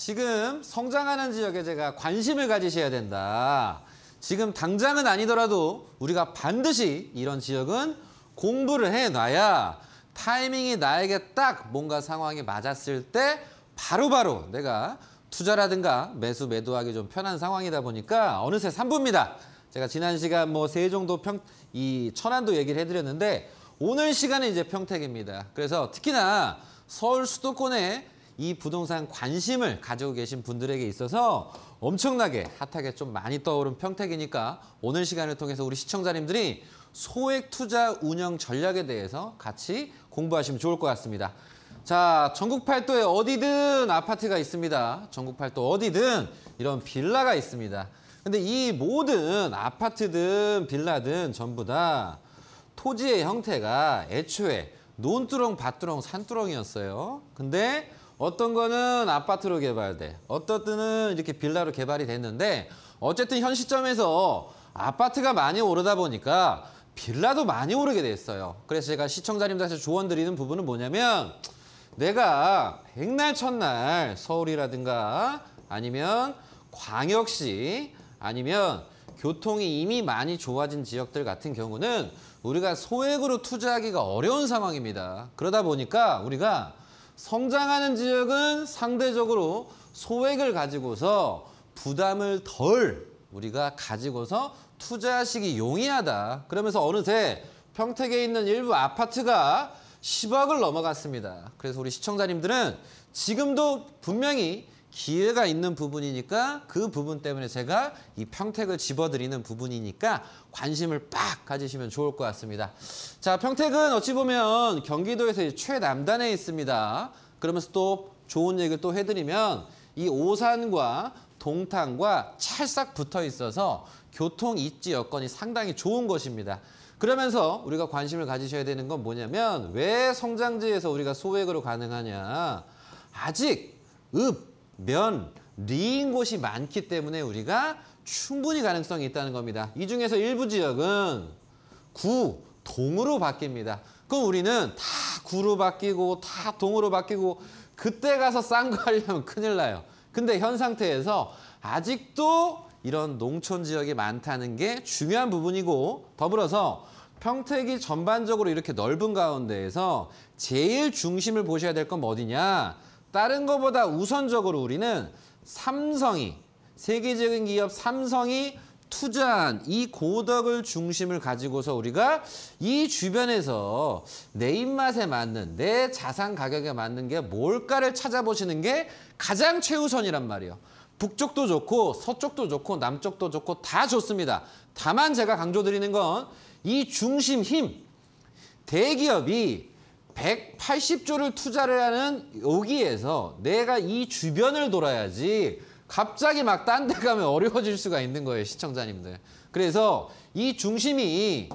지금 성장하는 지역에 제가 관심을 가지셔야 된다. 지금 당장은 아니더라도 우리가 반드시 이런 지역은 공부를 해놔야 타이밍이 나에게 딱 뭔가 상황이 맞았을 때 바로바로 바로 내가 투자라든가 매수 매도하기 좀 편한 상황이다 보니까 어느새 삼부입니다 제가 지난 시간 뭐 세종도 평, 이 천안도 얘기를 해드렸는데 오늘 시간은 이제 평택입니다. 그래서 특히나 서울 수도권에 이 부동산 관심을 가지고 계신 분들에게 있어서 엄청나게 핫하게 좀 많이 떠오른 평택이니까 오늘 시간을 통해서 우리 시청자님들이 소액 투자 운영 전략에 대해서 같이 공부하시면 좋을 것 같습니다. 자, 전국 팔도에 어디든 아파트가 있습니다. 전국 팔도 어디든 이런 빌라가 있습니다. 근데 이 모든 아파트든 빌라든 전부 다 토지의 형태가 애초에 논두렁, 밭두렁, 산두렁이었어요. 근데 어떤 거는 아파트로 개발돼, 어떤 때는 이렇게 빌라로 개발이 됐는데 어쨌든 현 시점에서 아파트가 많이 오르다 보니까 빌라도 많이 오르게 됐어요. 그래서 제가 시청자님들한테 조언드리는 부분은 뭐냐면 내가 백날 첫날 서울이라든가 아니면 광역시 아니면 교통이 이미 많이 좋아진 지역들 같은 경우는 우리가 소액으로 투자하기가 어려운 상황입니다. 그러다 보니까 우리가 성장하는 지역은 상대적으로 소액을 가지고서 부담을 덜 우리가 가지고서 투자하시기 용이하다. 그러면서 어느새 평택에 있는 일부 아파트가 10억을 넘어갔습니다. 그래서 우리 시청자님들은 지금도 분명히 기회가 있는 부분이니까 그 부분 때문에 제가 이 평택을 집어드리는 부분이니까 관심을 빡 가지시면 좋을 것 같습니다. 자, 평택은 어찌 보면 경기도에서 최남단에 있습니다. 그러면서 또 좋은 얘기를 또 해드리면 이 오산과 동탄과 찰싹 붙어 있어서 교통 입지 여건이 상당히 좋은 것입니다. 그러면서 우리가 관심을 가지셔야 되는 건 뭐냐면 왜 성장지에서 우리가 소액으로 가능하냐. 아직 읍, 면, 리인 곳이 많기 때문에 우리가 충분히 가능성이 있다는 겁니다. 이 중에서 일부 지역은 구, 동으로 바뀝니다. 그럼 우리는 다 구로 바뀌고 다 동으로 바뀌고 그때 가서 싼 거 하려면 큰일 나요. 근데 현 상태에서 아직도 이런 농촌 지역이 많다는 게 중요한 부분이고 더불어서 평택이 전반적으로 이렇게 넓은 가운데에서 제일 중심을 보셔야 될 건 어디냐? 다른 것보다 우선적으로 우리는 삼성이 세계적인 기업 삼성이 투자한 이 고덕을 중심을 가지고서 우리가 이 주변에서 내 입맛에 맞는 내 자산 가격에 맞는 게 뭘까를 찾아보시는 게 가장 최우선이란 말이에요. 북쪽도 좋고 서쪽도 좋고 남쪽도 좋고 다 좋습니다. 다만 제가 강조드리는 건 이 중심 힘 대기업이 1 8 0조를 투자를 하는 여기에서 내가 이 주변을 돌아야지 갑자기 막 딴 데 가면 어려워질 수가 있는 거예요, 시청자님들. 그래서 이 중심이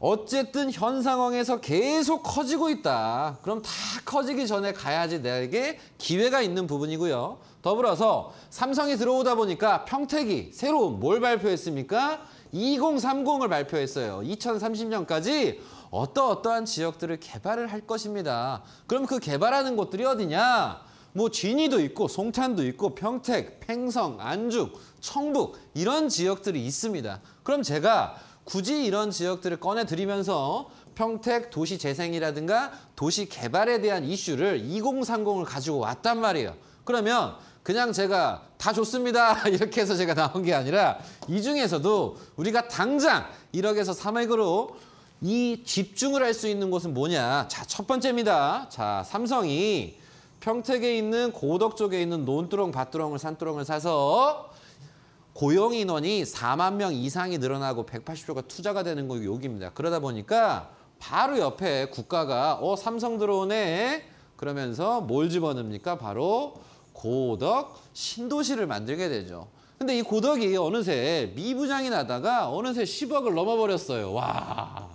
어쨌든 현 상황에서 계속 커지고 있다. 그럼 다 커지기 전에 가야지 내게 기회가 있는 부분이고요. 더불어서 삼성이 들어오다 보니까 평택이 새로운 뭘 발표했습니까? 2030을 발표했어요. 2030년까지 어떠어떠한 지역들을 개발을 할 것입니다. 그럼 그 개발하는 곳들이 어디냐? 뭐 진이도 있고 송탄도 있고 평택, 팽성, 안중, 청북 이런 지역들이 있습니다. 그럼 제가 굳이 이런 지역들을 꺼내드리면서 평택 도시 재생이라든가 도시 개발에 대한 이슈를 2030을 가지고 왔단 말이에요. 그러면 그냥 제가 다 좋습니다 이렇게 해서 제가 나온 게 아니라 이 중에서도 우리가 당장 1억에서 3억으로 이 집중을 할 수 있는 곳은 뭐냐? 자, 첫 번째입니다. 자, 삼성이 평택에 있는 고덕 쪽에 있는 논두렁, 밭두렁을, 산두렁을 사서 고용 인원이 4만 명 이상이 늘어나고 180조가 투자가 되는 거 여기입니다. 그러다 보니까 바로 옆에 국가가 어 삼성 들어오네 그러면서 뭘 집어넣습니까? 바로 고덕 신도시를 만들게 되죠. 근데 이 고덕이 어느새 미부장이 나다가 어느새 10억을 넘어버렸어요. 와.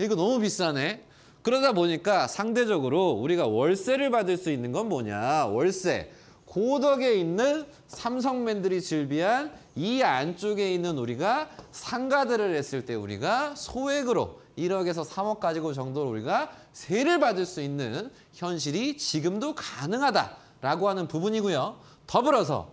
이거 너무 비싸네. 그러다 보니까 상대적으로 우리가 월세를 받을 수 있는 건 뭐냐. 월세. 고덕에 있는 삼성맨들이 즐비한 이 안쪽에 있는 우리가 상가들을 했을 때 우리가 소액으로 1억에서 3억 가지고 정도로 우리가 세를 받을 수 있는 현실이 지금도 가능하다라고 하는 부분이고요. 더불어서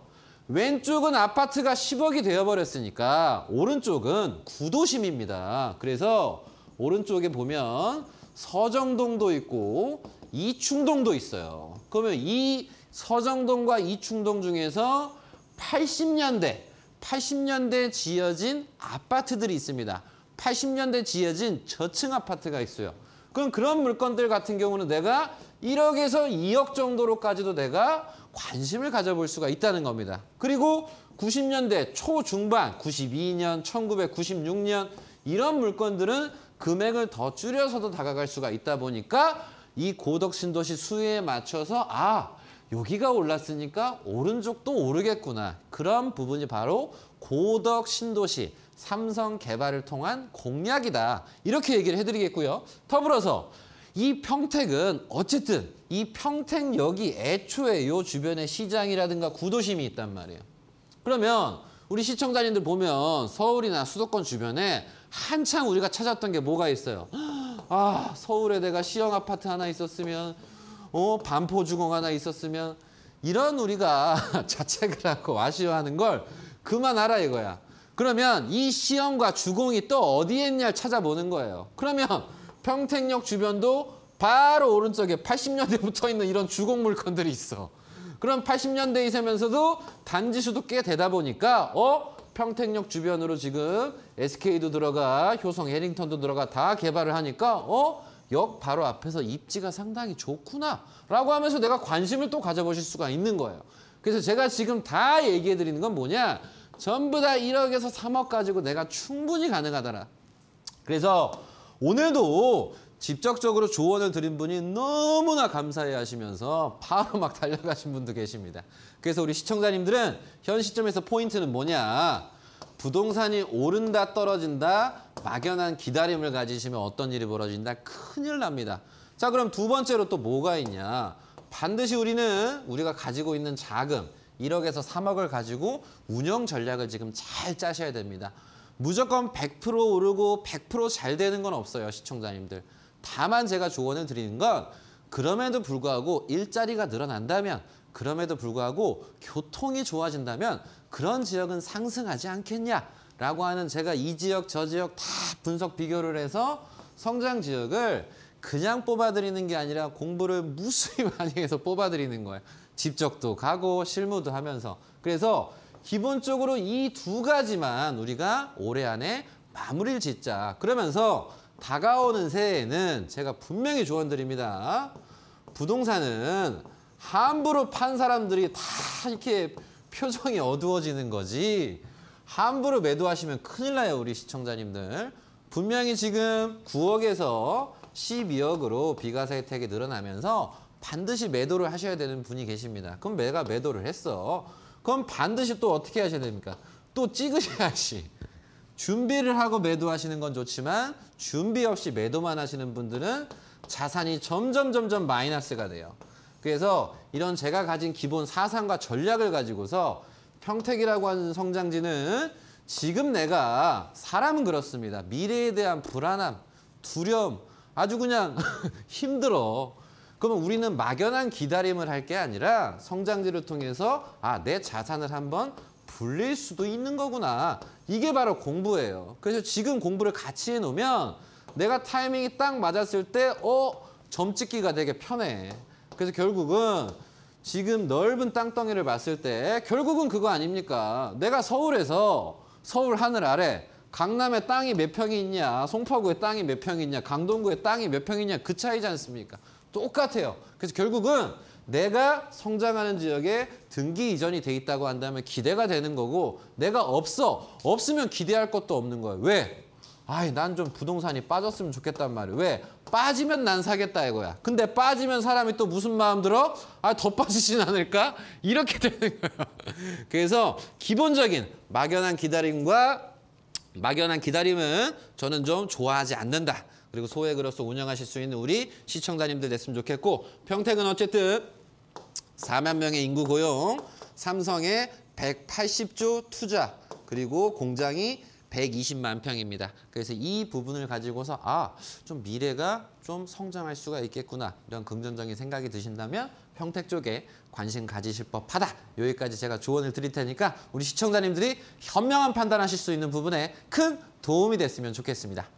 왼쪽은 아파트가 10억이 되어버렸으니까 오른쪽은 구도심입니다. 그래서 오른쪽에 보면 서정동도 있고 이충동도 있어요. 그러면 이 서정동과 이충동 중에서 80년대, 80년대 지어진 아파트들이 있습니다. 80년대 지어진 저층 아파트가 있어요. 그럼 그런 물건들 같은 경우는 내가 1억에서 2억 정도로까지도 내가 관심을 가져볼 수가 있다는 겁니다. 그리고 90년대 초중반, 92년, 1996년 이런 물건들은 금액을 더 줄여서도 다가갈 수가 있다 보니까 이 고덕 신도시 수위에 맞춰서 아 여기가 올랐으니까 오른쪽도 오르겠구나. 그런 부분이 바로 고덕 신도시 삼성 개발을 통한 공약이다. 이렇게 얘기를 해드리겠고요. 더불어서 이 평택은 어쨌든 이 평택역이 애초에 요 주변에 시장이라든가 구도심이 있단 말이에요. 그러면 우리 시청자님들 보면 서울이나 수도권 주변에 한창 우리가 찾았던 게 뭐가 있어요? 아 서울에 내가 시형 아파트 하나 있었으면 어 반포 주공 하나 있었으면 이런 우리가 자책을 하고 아쉬워하는 걸 그만하라 이거야. 그러면 이 시험과 주공이 또 어디에 있냐를 찾아보는 거예요. 그러면 평택역 주변도 바로 오른쪽에 80년대 붙어 있는 이런 주공 물건들이 있어. 그럼 80년대 이세면서도 단지수도 꽤 되다 보니까 어? 평택역 주변으로 지금 SK도 들어가 효성 해링턴도 들어가 다 개발을 하니까 어? 역 바로 앞에서 입지가 상당히 좋구나 라고 하면서 내가 관심을 또 가져보실 수가 있는 거예요. 그래서 제가 지금 다 얘기해 드리는 건 뭐냐 전부 다 1억에서 3억 가지고 내가 충분히 가능하더라. 그래서 오늘도 직접적으로 조언을 드린 분이 너무나 감사해 하시면서 바로 막 달려가신 분도 계십니다. 그래서 우리 시청자님들은 현 시점에서 포인트는 뭐냐. 부동산이 오른다 떨어진다 막연한 기다림을 가지시면 어떤 일이 벌어진다 큰일 납니다. 자 그럼 두 번째로 또 뭐가 있냐. 반드시 우리는 우리가 가지고 있는 자금 1억에서 3억을 가지고 운영 전략을 지금 잘 짜셔야 됩니다. 무조건 100% 오르고 100%잘 되는 건 없어요, 시청자님들. 다만 제가 조언을 드리는 건 그럼에도 불구하고 일자리가 늘어난다면 그럼에도 불구하고 교통이 좋아진다면 그런 지역은 상승하지 않겠냐라고 하는 제가 이 지역 저 지역 다 분석 비교를 해서 성장 지역을 그냥 뽑아드리는 게 아니라 공부를 무수히 많이 해서 뽑아드리는 거예요. 집적도 가고 실무도 하면서. 그래서 기본적으로 이 두 가지만 우리가 올해 안에 마무리를 짓자. 그러면서 다가오는 새해에는 제가 분명히 조언드립니다. 부동산은 함부로 판 사람들이 다 이렇게 표정이 어두워지는 거지 함부로 매도하시면 큰일 나요, 우리 시청자님들. 분명히 지금 9억에서 12억으로 비과세 혜택이 늘어나면서 반드시 매도를 하셔야 되는 분이 계십니다. 그럼 내가 매도를 했어. 그럼 반드시 또 어떻게 하셔야 됩니까? 또 찍으셔야지. 준비를 하고 매도하시는 건 좋지만 준비 없이 매도만 하시는 분들은 자산이 점점 점점 마이너스가 돼요. 그래서 이런 제가 가진 기본 사상과 전략을 가지고서 평택이라고 하는 성장지는 지금 내가 사람은 그렇습니다. 미래에 대한 불안함, 두려움, 아주 그냥 힘들어. 그러면 우리는 막연한 기다림을 할 게 아니라 성장지를 통해서 아, 내 자산을 한번 불릴 수도 있는 거구나. 이게 바로 공부예요. 그래서 지금 공부를 같이 해놓으면 내가 타이밍이 딱 맞았을 때 어? 점 찍기가 되게 편해. 그래서 결국은 지금 넓은 땅덩이를 봤을 때 결국은 그거 아닙니까? 내가 서울에서 서울 하늘 아래 강남에 땅이 몇 평이 있냐, 송파구에 땅이 몇 평이 있냐, 강동구에 땅이 몇 평이 있냐 그 차이지 않습니까? 똑같아요. 그래서 결국은 내가 성장하는 지역에 등기 이전이 돼 있다고 한다면 기대가 되는 거고 내가 없어. 없으면 기대할 것도 없는 거예요. 왜? 아이 난 좀 부동산이 빠졌으면 좋겠단 말이에요. 왜? 빠지면 난 사겠다 이거야. 근데 빠지면 사람이 또 무슨 마음 들어? 아더 빠지진 않을까? 이렇게 되는 거예요. 그래서 기본적인 막연한 기다림과 막연한 기다림은 저는 좀 좋아하지 않는다. 그리고 소액으로서 운영하실 수 있는 우리 시청자님들 됐으면 좋겠고 평택은 어쨌든 4만 명의 인구 고용, 삼성의 180조 투자, 그리고 공장이 120만 평입니다. 그래서 이 부분을 가지고서 아, 좀 미래가 좀 성장할 수가 있겠구나. 이런 긍정적인 생각이 드신다면 평택 쪽에 관심 가지실 법하다. 여기까지 제가 조언을 드릴 테니까 우리 시청자님들이 현명한 판단하실 수 있는 부분에 큰 도움이 됐으면 좋겠습니다.